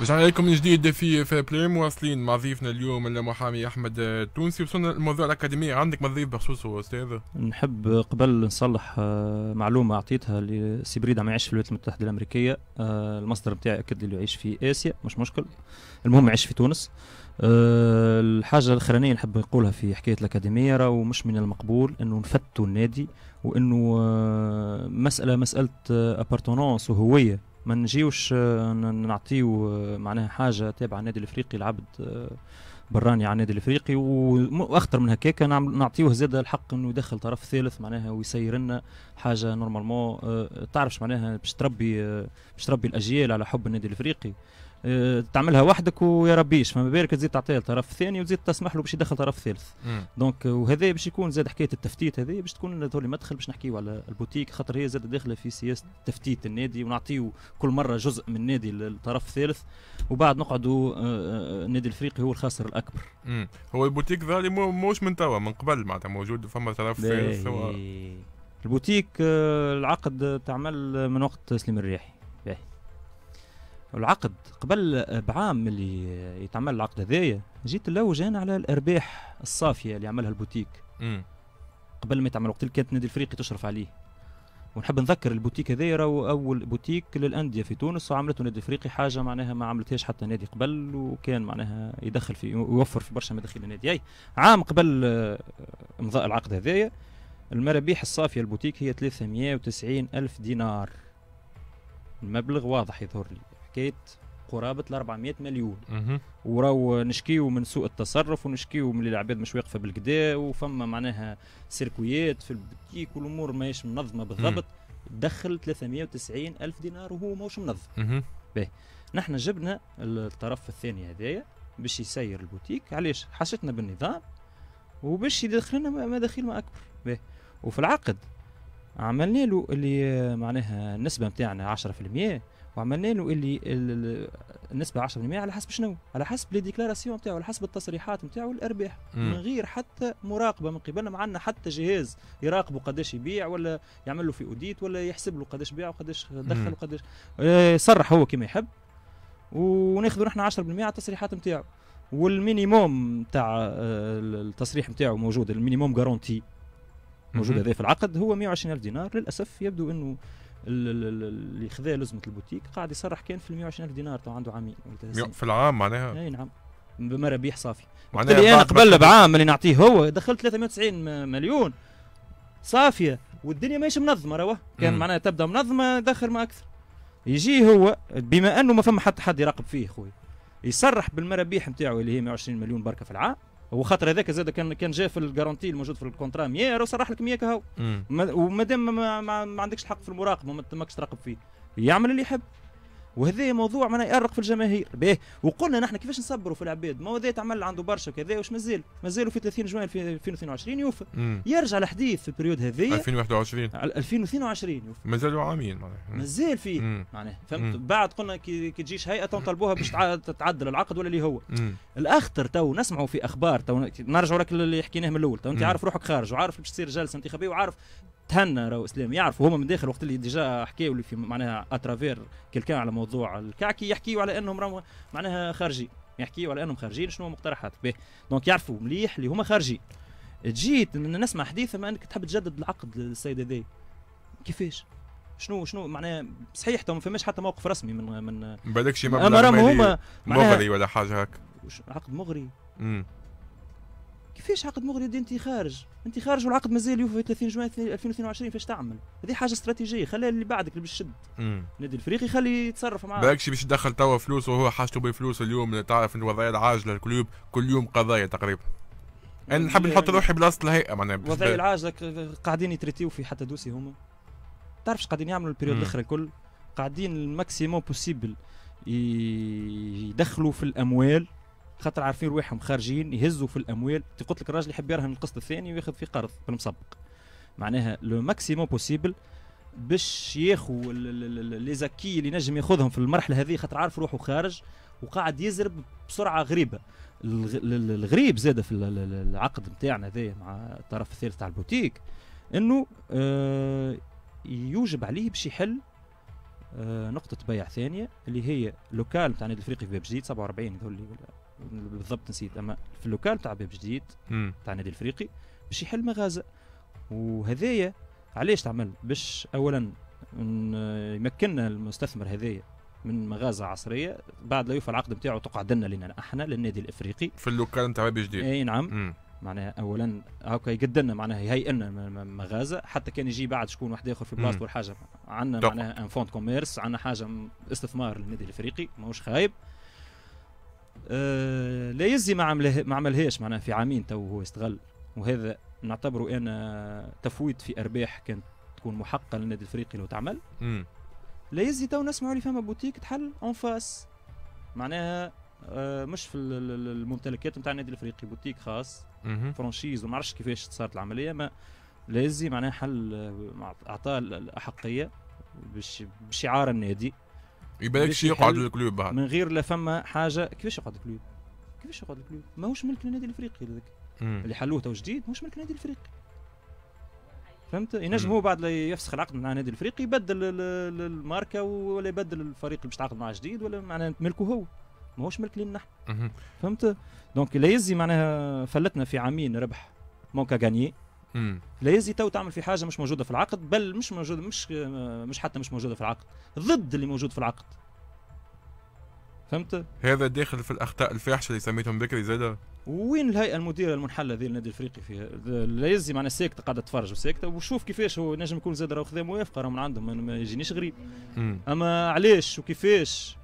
رجعنا لكم من جديد في في بلاي مواصلين مع ضيفنا اليوم المحامي احمد التونسي وصلنا لموضوع الاكاديميه عندك مضيف بخصوصه استاذ نحب قبل نصلح آه، معلومه اعطيتها لسيبريد عم يعيش في الولايات المتحده الامريكيه آه، المصدر بتاعي اكد لي يعيش في اسيا مش مشكل المهم يعيش في تونس آه، الحاجه الاخرانيه نحب نقولها في حكايه الاكاديميه راهو مش من المقبول انه نفتوا النادي وانه مساله مساله ابارتونونس وهويه ما نجيوش آه، نعطيو آه، معناها حاجه تابعه النادي الافريقي العبد آه، براني على النادي الافريقي واخطر من هكاك نعم، نعطيوه زاد الحق انه يدخل طرف ثالث معناها ويسير لنا حاجه نورمالمون آه، تعرفش معناها باش تربي آه، باش تربي الاجيال على حب النادي الافريقي آه، تعملها وحدك ويا ربيش فما بالك تزيد تعطيها طرف ثاني وتزيد تسمح له باش يدخل طرف ثالث دونك وهذا باش يكون زاد حكايه التفتيت هذه باش تكون تولي مدخل باش نحكيو على البوتيك خاطر هي زاد داخله في سياسه تفتيت النادي ونعطيه كل مره جزء من النادي للطرف الثالث وبعد نقعدوا النادي الافريقي هو الخاسر الاكبر مم. هو البوتيك ذا اللي موش من توا من قبل معناتها موجود فما طرف ثالث البوتيك آه، العقد تعمل من وقت سليم الريحي باهي العقد قبل بعام اللي يتعمل العقد هذايا جيت نلوج انا على الارباح الصافيه اللي عملها البوتيك م. قبل ما يتعمل وقت اللي كانت النادي الفريقي تشرف عليه ونحب نذكر البوتيك هذايا راهو اول بوتيك للانديه في تونس وعملته نادي الفريقي حاجه معناها ما عملتهاش حتى نادي قبل وكان معناها يدخل في يوفر في برشا مداخيل النادي اي عام قبل آه، امضاء العقد هذايا المرابيح الصافية البوتيك هي 390 ألف دينار المبلغ واضح يظهر لي حكاية قرابة ل 400 مليون وراو نشكيو من سوء التصرف ونشكيو من العباد مش واقفة بالكدا وفما معناها سيركويات في البوتيك والأمور ماهيش منظمة بالضبط دخل 390 ألف دينار وهو ماهوش منظم باهي نحن جبنا الطرف الثاني هذايا باش يسير البوتيك علاش حاشتنا بالنظام وباش يدخلنا مداخيل ما اكبر به وفي العقد عملنا له اللي معناها النسبه نتاعنا 10% وعملنا له اللي النسبه 10% على حسب شنو؟ على حسب لي ديكلاراسيون نتاعو على حسب التصريحات نتاعو الارباح من غير حتى مراقبه من قبلنا ما عندنا حتى جهاز يراقبه قداش يبيع ولا يعمل له في اوديت ولا يحسب له قداش بيع وقداش دخل وقداش آه، يصرح هو كما يحب وناخذوا نحن 10% على التصريحات نتاعو والمينيموم تاع آه، التصريح نتاعو موجود المينيموم جارونتي موجود هذا في العقد هو 120000 دينار للاسف يبدو انه اللي خذاه لزمه البوتيك قاعد يصرح كان في 120000 دينار تو عنده عامين في العام معناها اي نعم بمرابيح صافي معناها إيه، انا قبل بعام اللي نعطيه هو دخلت 390 مليون صافيه والدنيا ماهيش منظمه روا كان معناها تبدا منظمه دخل ما اكثر يجي هو بما انه ما فما حتى حد يراقب فيه خويا يصرح بالمرابيح نتاعو اللي هي 120 مليون بركه في العام وخاطر هذاك زاد كان كان جا في الجارونتي الموجود في الكونترا 100 راه صرح لك 100 كهو ومادام ما, ما, ما عندكش الحق في المراقبه ما ماكش تراقب فيه يعمل اللي يحب وهذا موضوع معناه يأرق في الجماهير به وقلنا نحن كيفاش نصبروا في العباد ما هو هذا تعمل عنده برشا كذا واش مازال مازالوا في 30 جوان في 2022 يوفى يرجع الحديث في البريود هذه 2021 2022 يوفى مازالوا عامين معناها مازال فيه معناها فهمت بعد قلنا كي تجيش هيئه تو نطلبوها باش تعدل العقد ولا اللي هو مم. الاخطر تو نسمعوا في اخبار تو نرجعوا لك اللي حكيناه من الاول تو انت عارف روحك خارج وعارف باش تصير جلسه انتخابيه وعارف تهنى راهو اسلام يعرفوا هما من داخل وقت اللي ديجا حكاوا اللي في معناها اترافير كلكان على موضوع الكعكي يحكيوا على انهم راهو معناها خارجين يحكيوا على انهم خارجين شنو مقترحات به دونك يعرفوا مليح اللي هما خارجين جيت نسمع حديث ما انك تحب تجدد العقد السيد هذا كيفاش شنو شنو معناها صحيح ما فماش حتى موقف رسمي من من بالك شي مبلغ هما مغري ولا حاجه هكا عقد مغري امم كيفاش عقد مغرد انت خارج انت خارج والعقد مازال يوفي 30 جوان 2022 فاش تعمل هذه حاجه استراتيجيه خليها اللي بعدك اللي باش تشد النادي الافريقي خلي يتصرف معاه بالكش باش يدخل توا فلوس وهو حاجته بفلوس اليوم تعرف ان الوضعيه العاجله كل يوم كل يوم قضايا تقريبا انا نحب نحط روحي بلاصه الهيئه معناها الوضعيه العاجله قاعدين يتريتيو في حتى دوسي هما تعرفش قاعدين يعملوا البريود الاخرى الكل قاعدين الماكسيموم بوسيبل يدخلوا في الاموال خاطر عارفين رواحهم خارجين يهزوا في الاموال قلت لك الراجل يحب يرهن القسط الثاني وياخذ في قرض في المسبق معناها لو ماكسيموم بوسيبل باش ياخو لي زاكي اللي نجم ياخذهم في المرحله هذه خاطر عارف روحه خارج وقاعد يزرب بسرعه غريبه الغريب زاده في العقد نتاعنا هذايا مع الطرف الثالث تاع البوتيك انه آه، يوجب عليه باش يحل آه، نقطة بيع ثانية اللي هي لوكال نتاع النادي الافريقي في باب جديد 47 هذول ولا بالضبط نسيت اما في اللوكال تاع باب جديد تاع النادي الافريقي باش يحل مغازه وهذايا علاش تعمل باش اولا يمكننا المستثمر هذايا من مغازة عصرية بعد لا يوفى العقد نتاعو تقعد لنا لنا احنا للنادي الافريقي في اللوكال نتاع باب جديد اي نعم مم. معناها اولا هاكا يقد لنا معناها يهيئ لنا مغازه حتى كان يجي بعد شكون واحد اخر في بلاصته ولا حاجه عندنا معناها ان فوند كوميرس عندنا حاجه استثمار للنادي الافريقي ماهوش خايب آه، لا يزي ما عمله ما عملهاش معناها في عامين تو هو استغل وهذا نعتبره انا تفويت في ارباح كانت تكون محققه للنادي الافريقي لو تعمل لا يزي تو نسمعوا لي فما بوتيك تحل اون فاس معناها آه، مش في الممتلكات نتاع النادي الافريقي بوتيك خاص فرانشيز وما عرفش كيفاش صارت العمليه ما لا يزي معناها حل آه، اعطاه الاحقيه بشعار النادي يبالك شي يقعد الكلوب بعد من غير لا فما حاجه كيفاش يقعد الكلوب؟ كيفاش يقعد الكلوب؟ ماهوش ملك للنادي الافريقي هذاك اللي حلوه تو جديد ماهوش ملك النادي الافريقي فهمت ينجم هو بعد يفسخ العقد مع النادي الافريقي يبدل الماركه ولا يبدل الفريق اللي باش تعاقد معاه جديد ولا معناها ملكه هو ماهوش ملك لنا نحن فهمت دونك لا يزي معناها فلتنا في عامين ربح مونكا غانيي لا يزي تو تعمل في حاجه مش موجوده في العقد بل مش موجوده مش مش حتى مش موجوده في العقد ضد اللي موجود في العقد فهمت هذا داخل في الاخطاء الفاحشه اللي سميتهم بكري زاده وين الهيئه المديره المنحله ذي النادي الافريقي فيها لا يزي معنا ساكته قاعده تفرج وساكته وشوف كيفاش هو نجم يكون زاد راهو خذا موافقه من عندهم ما يجينيش غريب مم. اما علاش وكيفاش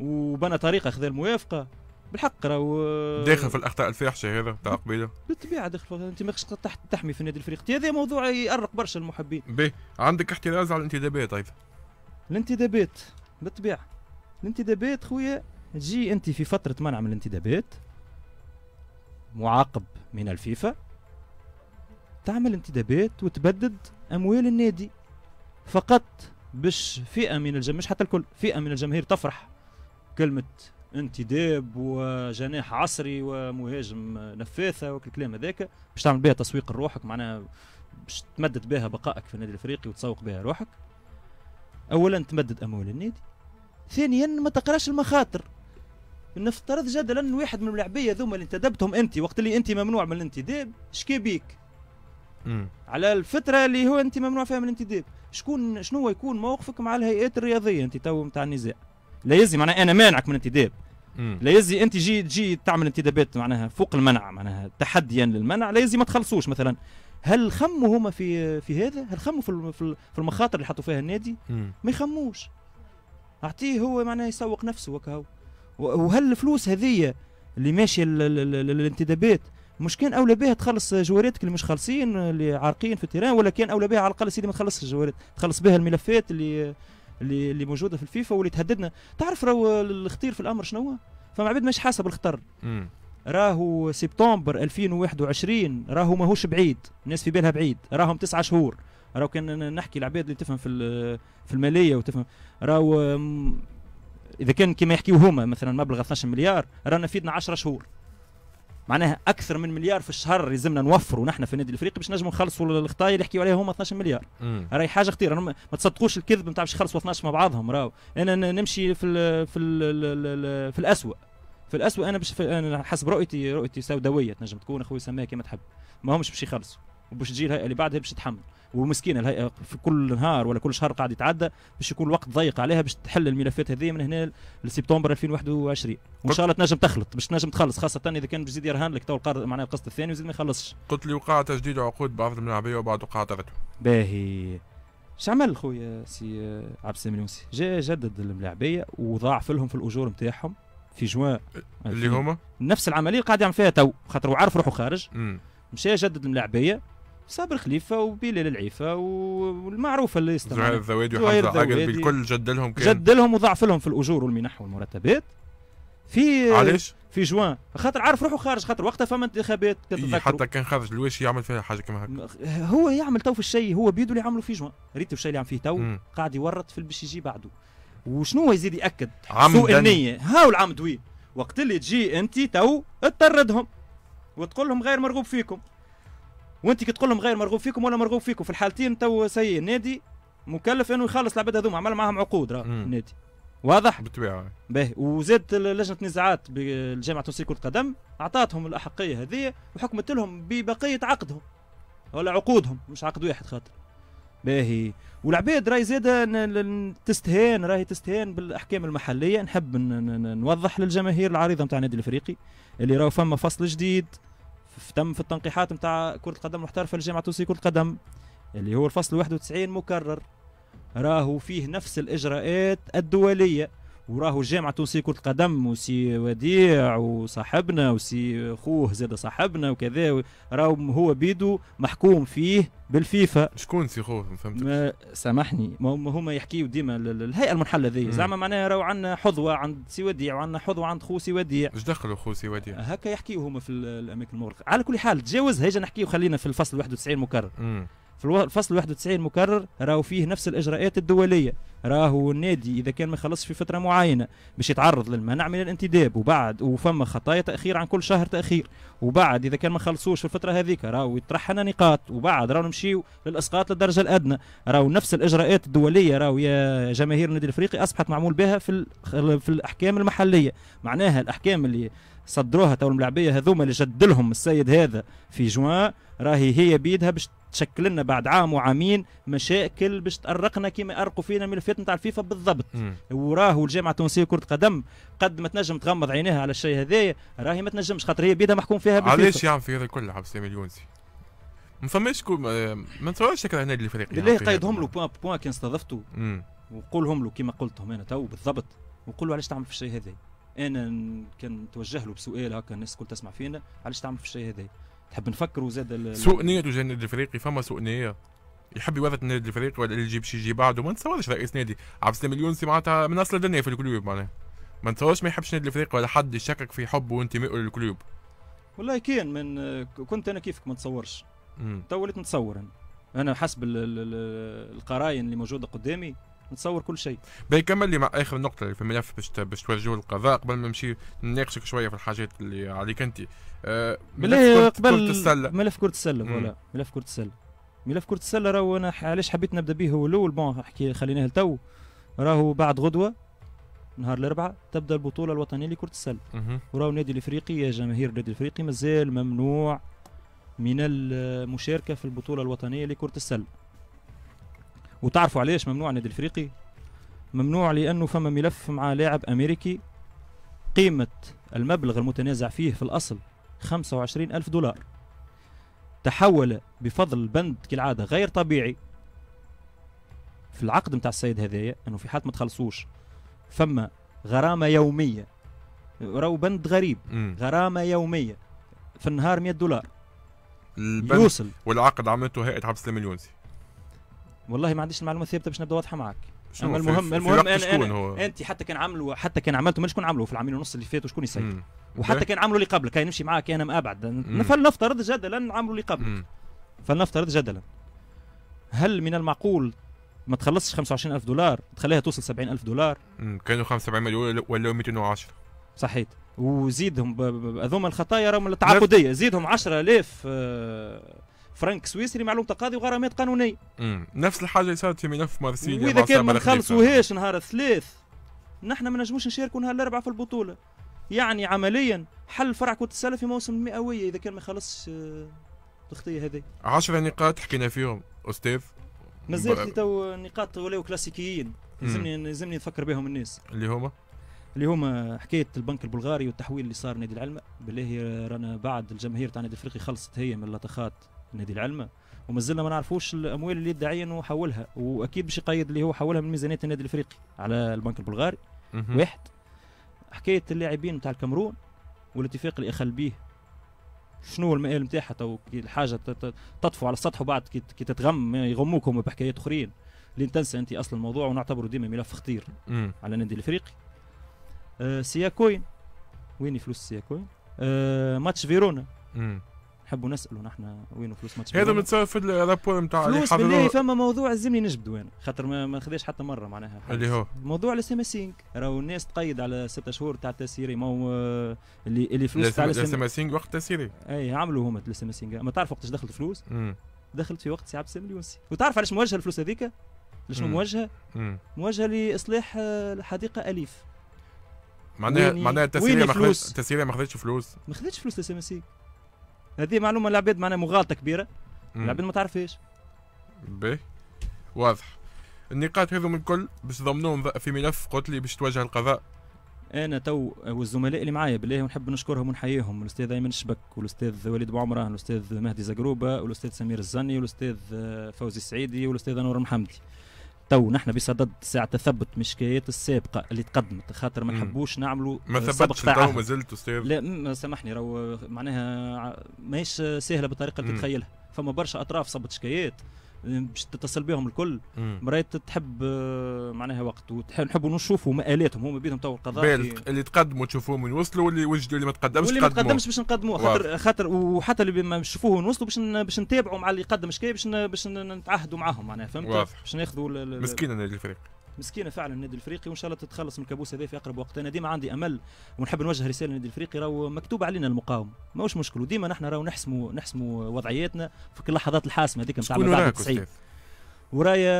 وبنى طريقه خذا الموافقه بالحق راهو آه، داخل في الاخطاء الفاحشه هذا تاع قبيله بالطبيعه داخل انت ماكش تحت تحمي في النادي الفريق هذا موضوع يأرق برشا المحبين به عندك احتراز على الانتدابات ايضا الانتدابات بالطبيعه الانتدابات خويا تجي انت في فتره منع من الانتدابات معاقب من الفيفا تعمل انتدابات وتبدد اموال النادي فقط باش فئه من الجماهير مش حتى الكل فئه من الجماهير تفرح كلمه انتداب وجناح عصري ومهاجم نفاثه والكلام هذاك باش تعمل بها تسويق لروحك معناها باش تمدد بها بقائك في النادي الافريقي وتسوق بها روحك اولا تمدد اموال النادي ثانيا ما تقراش المخاطر نفترض جدلا واحد من اللاعبيه ذوما اللي انتدبتهم انت وقت اللي انت ممنوع من الانتداب شكي بيك على الفتره اللي هو انت ممنوع فيها من الانتداب شكون شنو يكون موقفك مع الهيئات الرياضيه انت تو نتاع النزاع لا يزي معناها انا مانعك من انتداب لا يزي انت جي تجي تعمل انتدابات معناها فوق المنع معناها تحديا للمنع لا يزي ما تخلصوش مثلا هل خموا هما في في هذا هل خموا في في المخاطر اللي حطوا فيها النادي ما يخموش اعطيه هو معناها يسوق نفسه وكهو وهل الفلوس هذية اللي ماشيه للانتدابات مش كان اولى بها تخلص جواراتك اللي مش خالصين اللي عارقين في التيران ولا كان اولى بها على الاقل سيدي ما تخلصش الجوارات تخلص بها الملفات اللي اللي اللي موجوده في الفيفا واللي تهددنا تعرف راهو الخطير في الامر شنو فما عباد مش حاسب الخطر راهو سبتمبر 2021 راهو ماهوش بعيد الناس في بالها بعيد راهم تسعة شهور راهو كان نحكي العباد اللي تفهم في في الماليه وتفهم راهو اذا كان كما يحكيو هما مثلا مبلغ 12 مليار رانا فيدنا 10 شهور معناها اكثر من مليار في الشهر يلزمنا نوفروا نحن في النادي الافريقي باش نجموا نخلصوا الخطايا اللي يحكيوا عليها هما 12 مليار راهي حاجه خطيره ما تصدقوش الكذب نتاع باش يخلصوا 12 مع بعضهم راهو انا نمشي في الـ في الـ في الاسوء في الاسوء انا باش انا حسب رؤيتي رؤيتي سوداويه تنجم تكون اخويا سماها كما تحب ما همش باش يخلصوا وباش تجي الهيئه اللي بعدها باش تتحمل ومسكينه الهيئه في كل نهار ولا كل شهر قاعد يتعدى باش يكون الوقت ضيق عليها باش تحل الملفات هذه من هنا لسبتمبر 2021 وان شاء الله تنجم تخلط باش تنجم تخلص خاصه اذا كان بزيد يزيد يرهن لك تو معناها القسط الثاني ويزيد ما يخلصش قلت لي وقع تجديد عقود بعض الملاعبيه وبعض وقع طردته باهي اش عمل خويا سي عبد السلام اليونسي جا جدد الملاعبيه وضاعف لهم في الاجور نتاعهم في جوان اللي هما نفس العمليه اللي قاعد يعمل فيها تو خاطر هو عارف روحه خارج مشى جدد الملاعبيه صابر خليفه وبلال العيفه والمعروفه اللي زهير الذوادي وحمزه عقل بالكل جد لهم كان جد لهم وضعف لهم في الاجور والمنح والمرتبات في علاش؟ في جوان خاطر عارف روحه خارج خاطر وقتها فما انتخابات حتى كان خارج الواش يعمل فيها حاجه كما هكا هو يعمل تو في الشيء هو بيدو اللي عمله في جوان ريت الشيء اللي عم فيه تو قاعد يورط في باش يجي بعده وشنو هو يزيد ياكد سوء النيه هاو العمد وي وقت اللي تجي انت تو تطردهم وتقول لهم غير مرغوب فيكم وانت كي تقول لهم غير مرغوب فيكم ولا مرغوب فيكم في الحالتين تو سي النادي مكلف انه يخلص العباد هذوما عمل معاهم عقود راه النادي واضح بالطبيعه باهي وزاد لجنه النزاعات بالجامعه التونسيه كره القدم اعطاتهم الاحقيه هذه وحكمت لهم ببقيه عقدهم ولا عقودهم مش عقد واحد خاطر باهي والعباد راهي زاده تستهان راهي تستهان بالاحكام المحليه نحب نوضح للجماهير العريضه نتاع النادي الافريقي اللي راهو فما فصل جديد تم في التنقيحات نتاع كرة القدم المحترفة للجامعة التونسية لكرة القدم اللي هو الفصل 91 مكرر راهو فيه نفس الإجراءات الدولية وراهو الجامعه التونسيه كره القدم وسي وديع وصاحبنا وسي خوه زاد صاحبنا وكذا راهو هو بيدو محكوم فيه بالفيفا شكون سي خوه ما فهمتش سامحني ما هما يحكيوا ديما الهيئه المنحله ذي زعما معناها راهو عندنا حظوه عند سي وديع وعندنا حظوه عند خو سي وديع اش دخلوا خو سي وديع هكا يحكيوا هما في الاماكن المغلقه على كل حال تجاوزها هيجا نحكيو خلينا في الفصل 91 مكرر في الفصل 91 مكرر راهو فيه نفس الاجراءات الدوليه راهو النادي اذا كان ما خلصش في فتره معينه باش يتعرض للمنع من الانتداب وبعد وفما خطايا تاخير عن كل شهر تاخير وبعد اذا كان ما خلصوش في الفتره هذيك راهو يترحنا نقاط وبعد راهو نمشيو للاسقاط للدرجه الادنى راهو نفس الاجراءات الدوليه راهو يا جماهير النادي الافريقي اصبحت معمول بها في في الاحكام المحليه معناها الاحكام اللي صدروها تو الملاعبيه هذوما اللي جدلهم السيد هذا في جوان راهي هي بيدها باش تشكل لنا بعد عام وعامين مشاكل باش تأرقنا كما أرقوا فينا ملفات نتاع الفيفا بالضبط وراهو الجامعة التونسية كرة قدم قد ما تنجم تغمض عينيها على الشيء هذايا راهي ما تنجمش خاطر هي بيدها محكوم فيها بالفيفا علاش يعمل في هذا كله عبد السلام اليونسي ما فماش ما نتصورش شكل النادي الافريقي بالله قيدهم له بوان بوان كان استضفته وقول لهم له كما قلتهم انا تو بالضبط وقول له علاش تعمل في الشيء هذا انا كان نتوجه له بسؤال هكا الناس الكل تسمع فينا علاش تعمل في الشيء هذا تحب نفكروا زاد سوء نيه تجاه النادي الافريقي فما سوء نيه يحب يوظف النادي الافريقي ولا يجيب شي يجي بعده ما نتصورش رئيس نادي عبد السلام اليونسي معناتها من اصل الدنيا في الكلوب معناها ما نتصورش ما يحبش النادي الافريقي ولا حد يشكك في حبه وانتمائه للكلوب والله كان من كنت انا كيفك ما نتصورش تو وليت نتصور انا انا حسب القراين اللي موجوده قدامي نتصور كل شيء باهي كمل لي مع اخر نقطه اللي في الملف باش باش توجهوا للقضاء قبل ما نمشي نناقشك شويه في الحاجات اللي عليك انت آه ملف كره السله ملف كره السله ولا ملف كره السله ملف كره السله راهو انا علاش حبيت نبدا به هو الاول بون احكي خليناه لتو راهو بعد غدوه نهار الاربعاء تبدا البطوله الوطنيه لكره السله وراهو النادي الافريقي يا جماهير النادي الافريقي مازال ممنوع من المشاركه في البطوله الوطنيه لكره السله وتعرفوا علاش ممنوع النادي الافريقي ممنوع لانه فما ملف مع لاعب امريكي قيمه المبلغ المتنازع فيه في الاصل 25 ألف دولار تحول بفضل بند كالعاده غير طبيعي في العقد نتاع السيد هذايا انه في حال ما تخلصوش فما غرامه يوميه راهو بند غريب مم. غرامه يوميه في النهار 100 دولار يوصل والعقد عملته هيئه عبد السلام اليونسي والله ما عنديش المعلومه الثابته باش نبدا واضحه معك شنو المهم في المهم في أنا, أنا هو. انت حتى كان عملوا حتى كان عملته مش شكون عملوا في العامين ونص اللي فاتوا شكون يسيطر وحتى كان عملوا اللي قبلك كان نمشي معاك انا ما ابعد فلنفترض جدلا عملوا اللي قبلك فلنفترض جدلا هل من المعقول ما تخلصش 25000 دولار تخليها توصل 70000 دولار كانوا 75 مليون ولا 210 صحيت وزيدهم هذوما الخطايا راهم التعاقديه زيدهم 10000 فرنك سويسري معلوم تقاضي وغرامات قانونيه نفس الحاجه اللي صارت في ملف مارسيليا واذا كان ما نخلصوهاش نهار الثلاث نحن ما نجموش نشاركوا نهار الاربعه في البطوله يعني عمليا حل فرع كره السله في موسم المئويه اذا كان ما خلصش التغطيه آه، هذه 10 نقاط حكينا فيهم استاذ مازالت تو نقاط ولاو كلاسيكيين يلزمني يلزمني نفكر بهم الناس اللي هما اللي هما حكايه البنك البلغاري والتحويل اللي صار نادي العلم بالله رانا بعد الجماهير تاع نادي الافريقي خلصت هي من اللطخات نادي العلمه ومازلنا ما نعرفوش الاموال اللي يدعي انه حولها واكيد باش يقيد اللي هو حولها من ميزانيه النادي الافريقي على البنك البلغاري واحد حكايه اللاعبين نتاع الكامرون والاتفاق اللي اخل به شنو المآل نتاعها تو الحاجه تطفو على السطح وبعد كي تتغم يغموكم بحكايات اخرين لين تنسى انت اصل الموضوع ونعتبره ديما ملف خطير على النادي الافريقي أه سياكوين وين فلوس سياكوين أه ماتش فيرونا مم. نحبوا نسالوا نحن وين فلوس ماتش هذا متصور في الرابور نتاع اللي فلوس بالله فما موضوع لازمني نجبدو انا خاطر ما, ما خذاش حتى مره معناها اللي هو موضوع السماسينج راهو الناس تقيد على ستة شهور تاع التسيري ما هو اللي اللي فلوس تاع السماسينج وقت التسيري اي عملوا هما السماسينج ما تعرف وقتاش دخلت فلوس دخلت في وقت ساعه عبد 6 مليون سي وتعرف علاش موجهه الفلوس هذيك لشنو موجهه؟ موجهه لاصلاح آه، الحديقه اليف معناها معناها التسيريه ما خذتش ما خذتش فلوس ما خذتش فلوس السماسيك هذه معلومه العباد معناها مغالطه كبيره العباد ما تعرفهاش باهي واضح النقاط هذو من الكل باش ضمنوهم في ملف قلت لي باش تواجه القضاء انا تو والزملاء اللي معايا بالله ونحب نشكرهم ونحييهم الاستاذ ايمن الشبك والاستاذ وليد عمران والاستاذ مهدي زقروبه والاستاذ سمير الزني والاستاذ آه، فوزي السعيدي والاستاذ نور محمدي تو نحن بصدد ساعة تثبت مشكيات السابقة اللي تقدمت خاطر ما نحبوش نعملوا ما ثبتش تو ما زلت استاذ لا سامحني راهو معناها ماهيش سهلة بالطريقة اللي تتخيلها فما برشا أطراف صبت شكايات يعني باش تتصل بهم الكل مرات تحب آه، معناها وقت ونحبوا نشوفوا مآلاتهم هما بيدهم تو القضاء اللي تقدموا تشوفوهم ونوصلوا واللي وجدوا اللي ما تقدمش واللي ما تقدمش باش نقدموه خاطر خاطر وحتى اللي ما نشوفوه ونوصلوا باش باش نتابعوا مع اللي يقدم شكايه باش باش نتعهدوا معاهم معناها فهمت باش ناخذوا مسكين الفريق مسكينه فعلا النادي الافريقي وان شاء الله تتخلص من الكابوس هذا في اقرب وقت انا ديما عندي امل ونحب نوجه رساله للنادي الافريقي راهو مكتوب علينا المقاومه ماهوش مشكل وديما نحن راهو نحسموا نحسموا وضعياتنا في اللحظات الحاسمه هذيك نتاع بعد 90 ورايا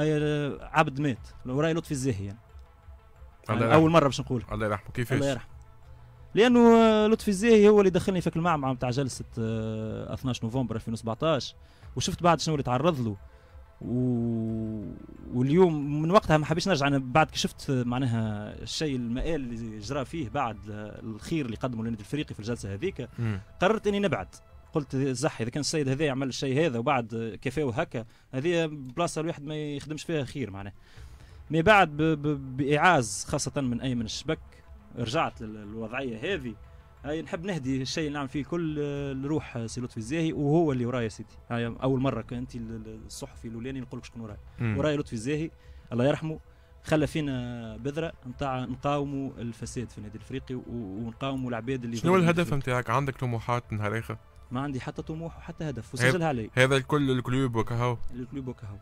آية، عبد مات ورايا لطفي الزاهي يعني. يعني اول مره باش نقول الله يرحمه كيفاش الله يرحمه لانه آه، لطفي الزاهي هو اللي دخلني في المعمعة نتاع جلسه 12 آه، نوفمبر 2017 وشفت بعد شنو اللي تعرض له و... واليوم من وقتها ما حبيتش نرجع انا بعد كي شفت معناها الشيء المآل اللي جرى فيه بعد الخير اللي قدمه للنادي الافريقي في الجلسه هذيك قررت اني نبعد قلت زح اذا كان السيد هذا يعمل الشيء هذا وبعد كفاه هكا هذه بلاصه الواحد ما يخدمش فيها خير معناها مي بعد ب... ب... باعاز خاصه من ايمن الشبك رجعت للوضعيه هذه هاي نحب نهدي الشيء اللي نعمل فيه كل الروح آه، سي لطفي الزاهي وهو اللي ورايا سيدي هاي اول مره كنت الصحفي الاولاني نقول لك شكون ورايا ورايا لطفي الزاهي الله يرحمه خلى فينا بذره نتاع نقاوموا الفساد في النادي الافريقي ونقاوموا العباد اللي شنو الهدف نتاعك عندك طموحات نهار اخر؟ ما عندي حتى طموح وحتى هدف وسجلها علي هذا الكل الكلوب وكهو الكلوب وكهو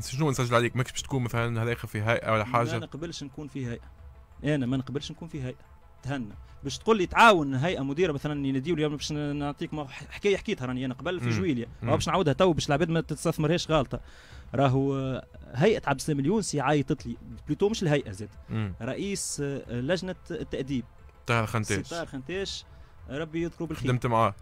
شنو نسجل عليك ماكش باش تكون مثلا نهار اخر في هيئه ولا حاجه ما نقبلش نكون في هيئه انا ما نقبلش نكون في هيئه تهنى باش تقول لي تعاون هيئه مديره مثلا يناديو لي باش نعطيك حكايه حكيتها راني انا قبل في جويليا باش نعاودها تو باش العباد ما تستثمرهاش غلطه راهو هيئه عبد السلام اليونسي عيطت لي بلوتو مش الهيئه زاد رئيس آه، لجنه التاديب طاهر خنتاش طاهر خنتاش ربي يذكره بالخير خدمت معاه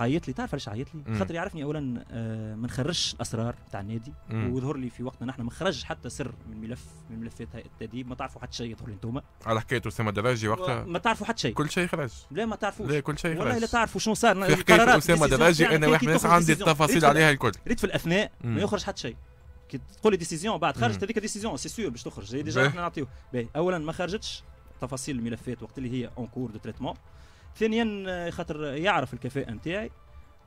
عيط لي تعرف علاش عيط لي خاطر يعرفني اولا آه، ما نخرجش الاسرار تاع النادي ويظهر لي في وقتنا نحن ما خرج حتى سر من ملف من ملفات هيئه التدريب ما تعرفوا حتى شيء يظهر لي انتوما على حكايه اسامه دراجي وقتها ما تعرفوا حتى شيء كل شيء خرج لا ما تعرفوش لا كل شيء خرج والله لا تعرفوا شنو صار في حكايه اسامه دراجي يعني انا واحد من الناس عندي التفاصيل عليها الكل ريت في الاثناء ما يخرج حتى شيء كي تقول لي ديسيزيون بعد خرجت هذيك ديسيزيون سي سور باش تخرج ديجا احنا نعطيوه اولا ما خرجتش تفاصيل الملفات وقت اللي هي اون كور دو تريتمون ثانيا آه، خاطر يعرف الكفاءه نتاعي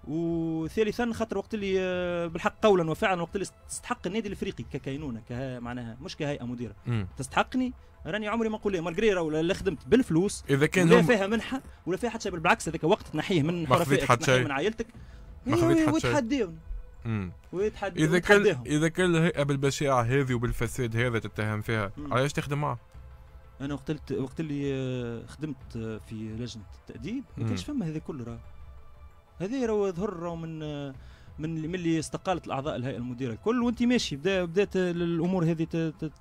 وثالثا خاطر وقت اللي آه، بالحق قولا وفعلا وقت اللي تستحق النادي الافريقي ككينونه كه معناها مش كهيئه مديره مم. تستحقني راني عمري ما نقول إيه. مالجري راهو لا خدمت بالفلوس اذا كان ولا هم... فيها منحه ولا فيها حتى شيء بالعكس هذاك وقت تنحيه من حرفيتك من عائلتك ويتحداون ويتحداون اذا كان اذا كان الهيئه بالبشاعه هذه وبالفساد هذا تتهم فيها علاش تخدم معه انا وقت وقت اللي آه، خدمت آه، في لجنه التاديب ما كانش فما هذا كله راه هذا راه ظهر راه من من ملي استقالت الاعضاء الهيئه المديره الكل وانت ماشي بدا بدات الامور هذه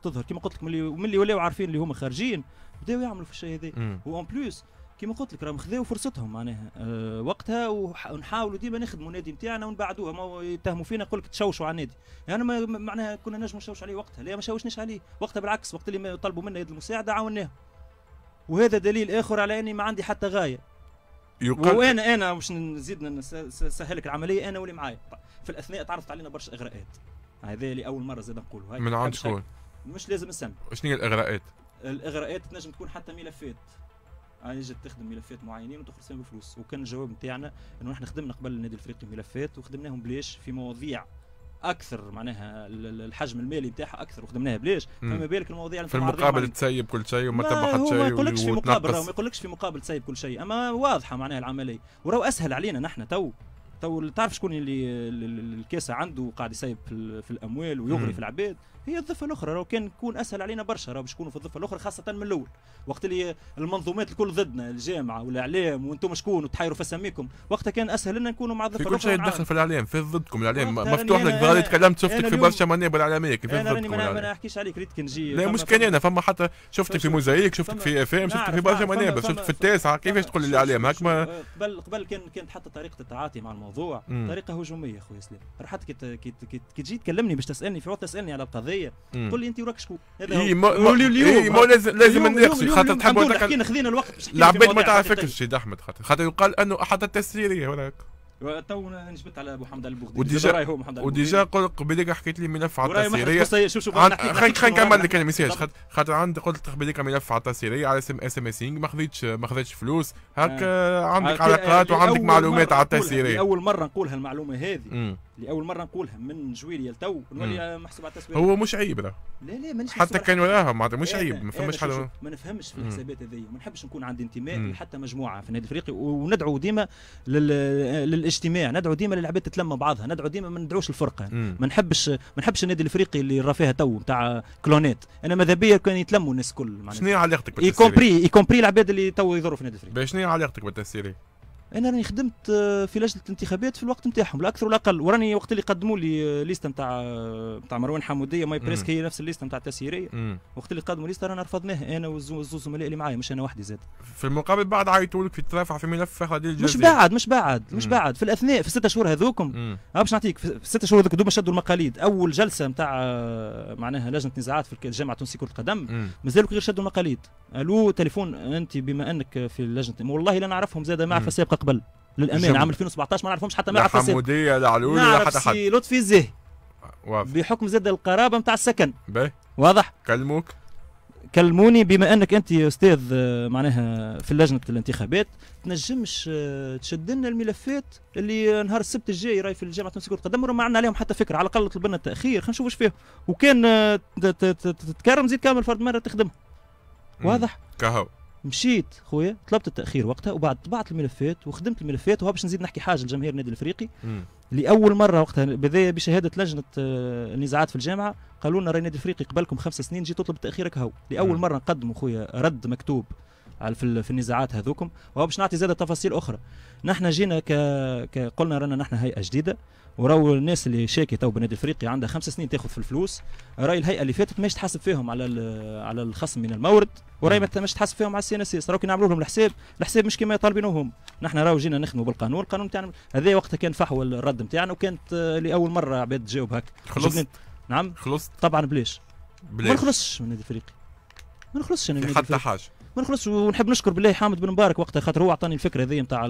تظهر كما قلت لك ملي اللي ولاو عارفين اللي هما خارجين بداوا يعملوا في الشيء هذا وان بلوس كيما قلت لك راهم خذاو فرصتهم معناها أه وقتها ونحاولوا ديما نخدموا النادي نتاعنا ونبعدوها ما يتهموا فينا يقول لك تشوشوا على النادي يعني ما معناها كنا نجم نشوش عليه وقتها لا ما شوشناش عليه وقتها بالعكس وقت اللي طلبوا منا يد المساعده عاوناه وهذا دليل اخر على اني ما عندي حتى غايه يقال وانا انا باش نزيد نسهل لك العمليه انا واللي معايا طيب، في الاثناء تعرضت علينا برشا اغراءات هذا اللي اول مره زاد نقوله من عند شكون؟ مش لازم نسمي شنو هي الاغراءات؟ الاغراءات تنجم تكون حتى ملفات جيت تخدم ملفات معينين وتخلص بفلوس وكان الجواب نتاعنا انه نحن خدمنا قبل النادي الافريقي ملفات وخدمناهم بلاش في مواضيع اكثر معناها الحجم المالي نتاعها اكثر وخدمناها بلاش فما بالك المواضيع في المقابل تسيب كل شيء وما تبقى حتى شيء ما يقولكش في مقابل ما يقولكش في مقابل تسيب كل شيء اما واضحه معناها العمليه وراو اسهل علينا نحن تو تو تعرف شكون اللي الكاسه عنده وقاعد يسيب في الاموال ويغري في العباد هي الضفه الاخرى لو كان يكون اسهل علينا برشا راه باش نكونوا في الضفه الاخرى خاصه من الاول وقت اللي المنظومات الكل ضدنا الجامعه والاعلام وانتم شكون وتحايروا في اساميكم وقتها كان اسهل لنا نكونوا مع الضفه الاخرى كل شيء يدخل في الاعلام في ضدكم الاعلام مفتوح لك ظهرت تكلمت شفتك في برشا منابر اعلاميه كيف انا راني يعني؟ ما نحكيش عليك ريت كي نجي لا مش كان انا فما حتى شفتك في موزايك شفتك في ام شفتك في برشا منابر شفتك في التاسعه كيفاش تقول للاعلام هكما قبل قبل كان كانت حتى طريقه التعاطي مع الموضوع طريقه هجوميه خويا سليم راح كي تجي تكلمني باش تسالني في وقت تسالني على القضيه هذايا تقول لي انت وراك شكون هذا إيه ما اليوم إيه لازم لازم نناقشوا خاطر تحب حكينا خذينا الوقت العباد ما تعرفكش سيد احمد خاطر خاطر يقال انه احد التسريريه وراك تو نجبت على ابو حمد البغدادي وديجا وديجا قبيلك حكيت لي ملف على التسريريه شوف شوف نكمل لك المساج خاطر عندي قلت قبيلك ملف على التسريريه على اس ام اس ما خذيتش ما خذيتش فلوس هاك آه. عندك آه، علاقات وعندك معلومات على التسريريه اول مره نقول هالمعلومه هذه لاول مره نقولها من جويريه لتو نولي محسوب على التسويق هو مش عيب لا لا لا مانيش حتى كان وراها معناتها مش عيب ما فماش حدا ما نفهمش في الحسابات هذيا ما نحبش نكون عندي انتماء لحتى مجموعه في النادي الافريقي وندعو ديما للاجتماع ندعو ديما للعباد تتلم بعضها ندعو ديما ما ندعوش الفرقه ما نحبش ما نحبش النادي الافريقي اللي فيها تو نتاع كلونات انا ماذا بيا كان يتلموا الناس الكل شنو هي علاقتك بالتسيري؟ اي كومبري اي كومبري العباد اللي تو يضروا في النادي الافريقي شنو هي علاقتك بالتسيري؟ انا راني خدمت آه، في لجنه الانتخابات في الوقت نتاعهم لا اكثر ولا اقل وراني وقت اللي قدموا لي آه، ليست نتاع آه، نتاع مروان حموديه ماي بريسك هي نفس الليسته نتاع التسييريه وقت اللي قدموا ليست رانا رفضناها انا والزوز زملاء اللي معايا مش انا وحدي زاد في المقابل بعد عيطوا لك في الترافع في ملف خديل الجزائر مش بعد مش بعد مش بعد في الاثناء في الستة شهور هذوكم باش نعطيك في الستة شهور هذوك دوما شدوا المقاليد اول جلسه نتاع معناها لجنه نزاعات في الجامعه التونسيه كره القدم مازالوا غير شدوا المقاليد الو تليفون انت بما انك في اللجنه والله لا نعرفهم زاد معرفه سابقه المستقبل للامانه عام 2017 ما نعرفهمش حتى ملعب حتى حموديه لا علوي لا حتى حد لطفي الزاهي بحكم زاد القرابه نتاع السكن باهي واضح كلموك كلموني بما انك انت استاذ آه، معناها في لجنه الانتخابات تنجمش آه، تشد لنا الملفات اللي نهار السبت الجاي راي في الجامعه تمسك القدم ما عندنا عليهم حتى فكره على الاقل طلب لنا التاخير خلينا نشوف واش فيه وكان آه، تتكرم زيد كامل فرد مره تخدم واضح كهو مشيت خويا طلبت التاخير وقتها وبعد طبعت الملفات وخدمت الملفات وها باش نزيد نحكي حاجه لجماهير النادي الافريقي لاول مره وقتها بذايا بشهاده لجنه آه، النزاعات في الجامعه قالوا لنا راي النادي الافريقي قبلكم خمس سنين جيت تطلب التاخير هو لاول مره نقدموا خويا رد مكتوب في النزاعات هذوكم وهو باش نعطي زاده تفاصيل اخرى نحن جينا ك... قلنا رانا نحن هيئه جديده وراو الناس اللي شاكي تو بنادي الافريقي عندها خمس سنين تاخذ في الفلوس راي الهيئه اللي فاتت ماش تحاسب فيهم على على الخصم من المورد وراي ما مش تحاسب فيهم على السي ان اس راهو كي نعملوا لهم الحساب الحساب مش كما طالبينهم نحن راهو جينا نخدموا بالقانون القانون تاعنا هذا وقتها كان فحوى الرد نتاعنا وكانت لاول مره عباد تجاوب هكا خلصت نعم خلصت طبعا بلاش بلاش ما نخلصش من النادي الافريقي ما نخلصش انا حتى حاجه ونخلص ونحب نشكر بالله حامد بن مبارك وقتها خاطر هو اعطاني الفكره هذه نتاع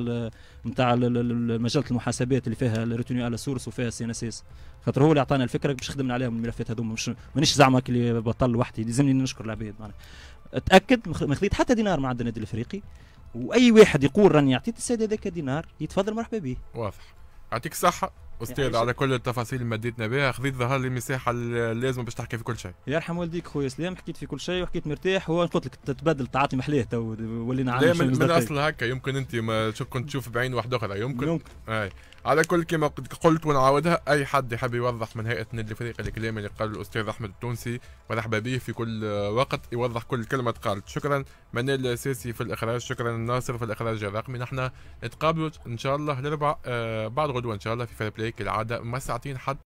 نتاع مجله المحاسبات اللي فيها ريتوني على سورس وفيها سي ان اس اس خاطر هو اللي اعطانا الفكره باش خدمنا عليهم الملفات هذوما مش مانيش زعما كي بطل لوحدي لازمني نشكر العباد معناها تاكد ما خذيت حتى دينار مع عند النادي الافريقي واي واحد يقول راني اعطيت السيد هذاك دينار يتفضل مرحبا به واضح يعطيك الصحه استاذ يعني على كل التفاصيل اللي مديتنا بها خذيت ظهر لي المساحه اللازمه باش تحكي في كل شيء يرحم والديك خويا سلام حكيت في كل شيء وحكيت مرتاح قلت لك تتبدل تعاطي محليه تو ولينا عايشين من, من الاصل هكا يمكن انت ما كنت تشوف بعين واحد اخرى يمكن, يمكن. آه. على كل كما قلت ونعاودها اي حد يحب يوضح من هيئه نادي الفريق الكلام اللي قاله الاستاذ احمد التونسي مرحبا به في كل وقت يوضح كل كلمه قالت شكرا منال الاساسي في الاخراج شكرا ناصر في الاخراج الرقمي نحن نتقابلوا ان شاء الله الاربعاء آه، بعد غدوه ان شاء الله في فير بلاي كالعاده ما ساعتين حتى